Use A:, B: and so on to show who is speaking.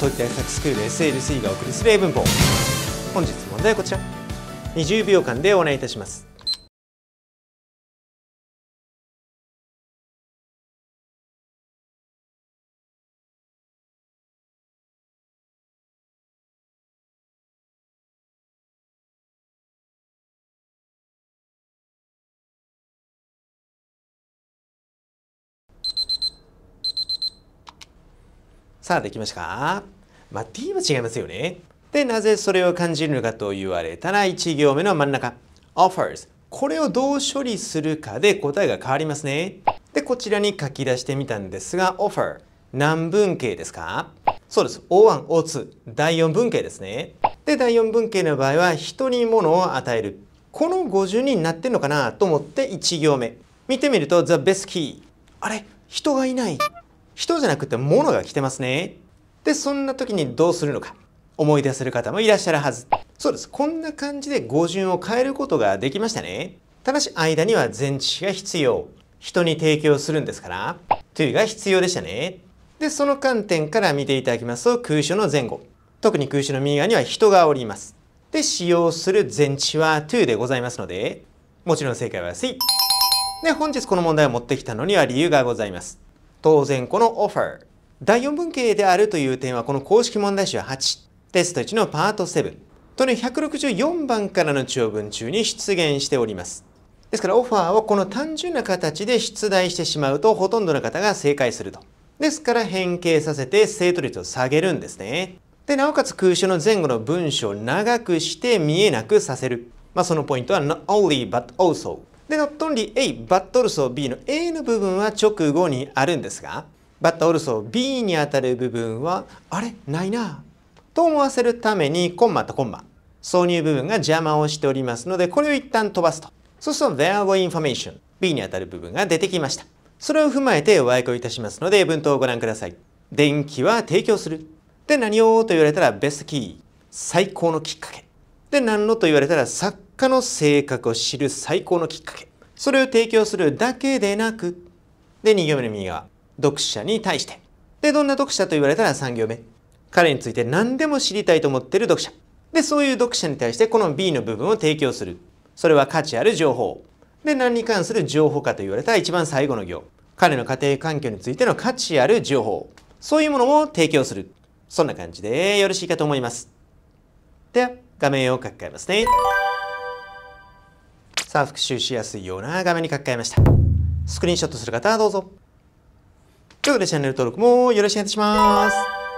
A: 教育大学スクール SLC がお送りする英文法本日の問題はこちら20秒間でお願いいたしますさあ、できましたかまあ、t は違いますよね。で、なぜそれを感じるのかと言われたら、1行目の真ん中。offers。これをどう処理するかで答えが変わりますね。で、こちらに書き出してみたんですが、offer。何文型ですかそうです。O1、O2。第4文型ですね。で、第4文型の場合は、人に物を与える。この語順になってるのかなと思って1行目。見てみると、the best key。あれ人がいない。人じゃなくて物が来てますね。で、そんな時にどうするのか。思い出せる方もいらっしゃるはず。そうです。こんな感じで語順を変えることができましたね。ただし、間には前置詞が必要。人に提供するんですから、to が必要でしたね。で、その観点から見ていただきますと、空所の前後。特に空所の右側には人がおります。で、使用する前置詞は to でございますので、もちろん正解は C。で、本日この問題を持ってきたのには理由がございます。当然この offer 第4文型であるという点はこの公式問題集8テスト1のパート7との164番からの長文中に出現しておりますですからオファーをこの単純な形で出題してしまうとほとんどの方が正解するとですから変形させて正答率を下げるんですねでなおかつ空所の前後の文章を長くして見えなくさせるまあ、そのポイントは not only but also で、not o A バットオルソー B の A の部分は直後にあるんですがバットオルソー B にあたる部分はあれないなと思わせるためにコンマとコンマ挿入部分が邪魔をしておりますのでこれを一旦飛ばすとそうすると there were information B にあたる部分が出てきましたそれを踏まえてお訳をいたしますので文頭をご覧ください電気は提供するで何をと言われたらベストキー最高のきっかけで何のと言われたらサッ家の性格を知る最高のきっかけそれを提供するだけでなくで2行目の右側読者に対してでどんな読者と言われたら3行目彼について何でも知りたいと思っている読者でそういう読者に対してこの B の部分を提供するそれは価値ある情報で何に関する情報かと言われた一番最後の行彼の家庭環境についての価値ある情報そういうものも提供するそんな感じでよろしいかと思いますでは画面を書き換えますねさあ、復習しやすいような画面に書き換えました。スクリーンショットする方はどうぞ。ということでチャンネル登録もよろしくお願いいします。